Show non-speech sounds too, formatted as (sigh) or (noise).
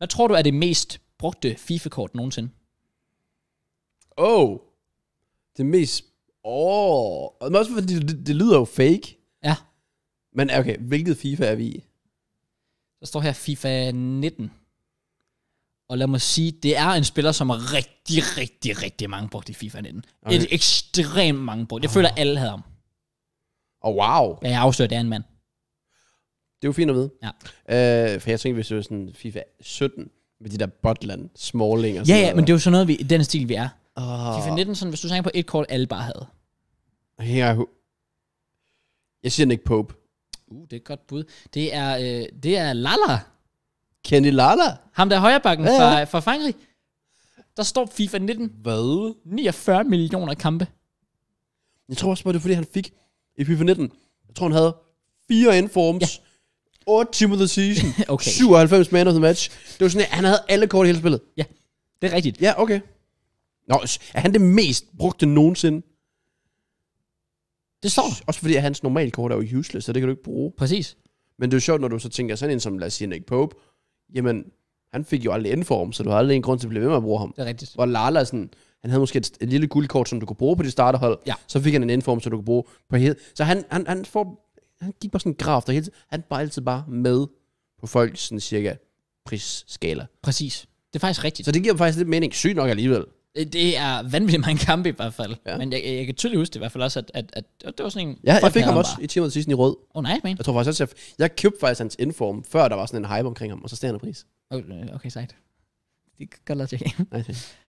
Hvad tror du er det mest brugte FIFA-kort nogensinde? Oh, det mest... Åh, oh. men også fordi det, det lyder jo fake. Ja. Men okay, hvilket FIFA er vi i? Der står her FIFA 19. Og lad mig sige, det er en spiller, som er rigtig, rigtig, rigtig mange brugt i FIFA 19. Okay. Et ekstremt mange brugt. Jeg oh. føler, ah. alle havde ham. Åh, oh, wow. Ja, jeg afslører, det er en mand. Det er jo fint at vide. Ja. Øh, for jeg tænkte, hvis det var sådan FIFA 17, med de der Botland, Smalling og sådan Ja, ja, noget. men det er jo sådan noget, vi, den stil, vi er. Oh. FIFA 19, sådan, hvis du tænker på et kort, alle bare havde. Jeg, jeg siger ikke Pope. Uh, det er et godt bud. Det er, øh, det er Lala. Kenny Lala? Ham der er højrebakken ja, ja. fra, fra Frankrig. Der står FIFA 19. Hvad? 49 millioner kampe. Jeg tror også, det var fordi, han fik i FIFA 19. Jeg tror, han havde fire informs. Ja 8 timer the season. (laughs) okay. 97 man of the match. Det var sådan, at han havde alle kort i hele spillet. Ja, det er rigtigt. Ja, okay. Nå, er han det mest brugte nogensinde? Det står Også fordi at hans normale kort er jo useless, så det kan du ikke bruge. Præcis. Men det er jo sjovt, når du så tænker sådan en som, lad os sige, Nick Pope. Jamen, han fik jo aldrig form, så du har aldrig en grund til at blive ved med at bruge ham. Det er rigtigt. Hvor Lala sådan, han havde måske et, et lille guldkort, som du kunne bruge på dit starterhold. Ja. Så fik han en endform, som du kunne bruge på hele. Så han, han, han får han gik bare sådan en graf, der hele tiden, han var altid bare med på folks sådan cirka prisskala. Præcis. Det er faktisk rigtigt. Så det giver faktisk lidt mening. Sygt nok alligevel. Øh, det er vanvittigt mange kampe i hvert fald. Ja. Men jeg, jeg, kan tydeligt huske det i hvert fald også, at, at, at, at det var sådan en... Ja, jeg fik ham også bare. i timer sidste i rød. Oh, nej, man. Jeg tror faktisk også, jeg, jeg købte faktisk hans inform, før der var sådan en hype omkring ham, og så steg han pris. Okay, okay sejt. Det kan godt lade Nice.